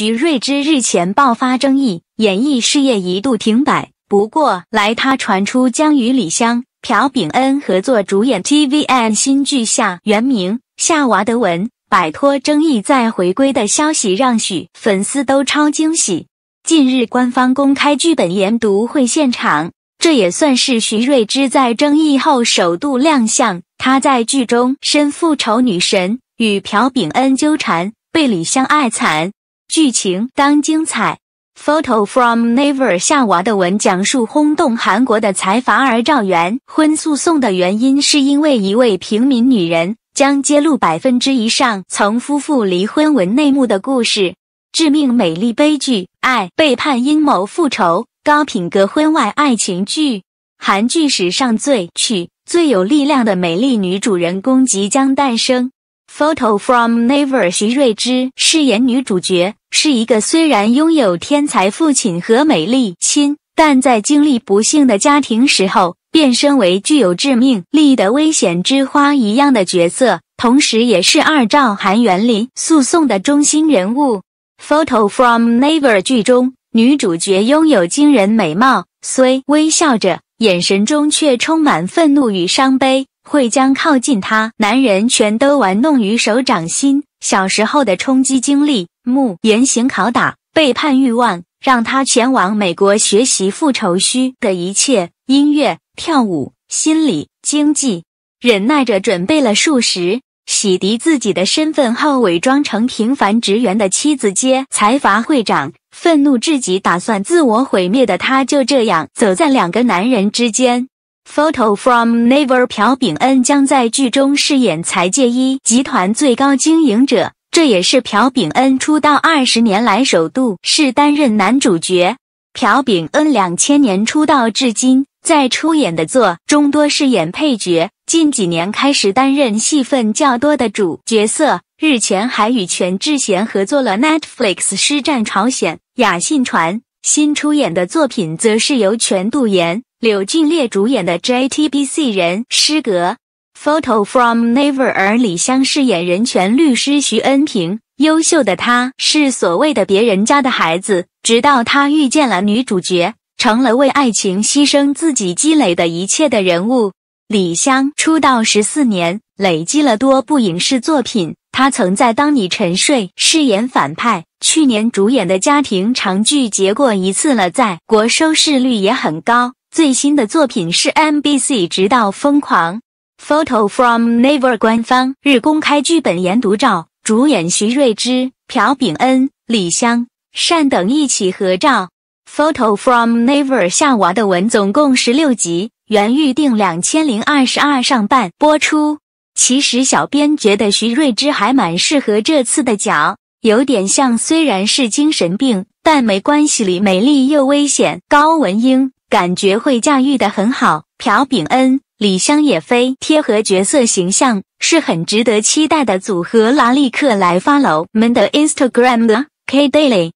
徐瑞知日前爆发争议，演艺事业一度停摆。不过，来他传出将与李湘、朴炳恩合作主演 tvN 新剧《夏》，原名《夏娃德文》，摆脱争议再回归的消息，让许粉丝都超惊喜。近日，官方公开剧本研读会现场，这也算是徐瑞知在争议后首度亮相。他在剧中身复仇女神，与朴炳恩纠缠，被李湘爱惨。剧情当精彩。Photo from n e v e r 夏娃的文讲述轰动韩国的财阀儿赵元婚诉讼的原因，是因为一位平民女人将揭露百分之以上曾夫妇离婚文内幕的故事。致命美丽悲剧，爱背叛阴谋复仇，高品格婚外爱情剧，韩剧史上最趣、最有力量的美丽女主人公即将诞生。Photo from Naver，徐瑞芝饰演女主角，是一个虽然拥有天才父亲和美丽亲，但在经历不幸的家庭时候，变身为具有致命力的危险之花一样的角色，同时也是二赵韩元林诉讼的中心人物。Photo from Naver，剧中女主角拥有惊人美貌，虽微笑着，眼神中却充满愤怒与伤悲。会将靠近他男人全都玩弄于手掌心。小时候的冲击经历、木严刑拷打、背叛欲望，让他前往美国学习复仇需的一切：音乐、跳舞、心理、经济。忍耐着准备了数十，洗涤自己的身份后，伪装成平凡职员的妻子街财阀会长，愤怒至极，打算自我毁灭的他，就这样走在两个男人之间。Photo from Naver，朴炳恩将在剧中饰演财界一集团最高经营者，这也是朴炳恩出道二十年来首度是担任男主角。朴炳恩两千年出道至今，在出演的作中多饰演配角，近几年开始担任戏份较多的主角。色日前还与全智贤合作了 Netflix《师战朝鲜》，雅信传。新出演的作品则是由全度妍、柳俊烈主演的 JTBC 人失格。photo from n e v e r 李湘饰演人权律师徐恩平。优秀的她是所谓的别人家的孩子，直到她遇见了女主角，成了为爱情牺牲自己积累的一切的人物。李湘出道十四年，累积了多部影视作品。她曾在《当你沉睡》饰演反派。去年主演的家庭长剧结过一次了，在国收视率也很高。最新的作品是 MBC《直到疯狂》。Photo from n e v e r 官方日公开剧本研读照，主演徐瑞之、朴炳恩、李湘、善等一起合照。Photo from n e v e r 夏娃的文总共十六集，原预定两千零二十二上半播出。其实小编觉得徐瑞之还蛮适合这次的角。有点像，虽然是精神病，但没关系。里美丽又危险，高文英感觉会驾驭的很好。朴炳恩、李香也飞贴合角色形象，是很值得期待的组合。拉力克来发楼们的 Instagram 的 K Daily。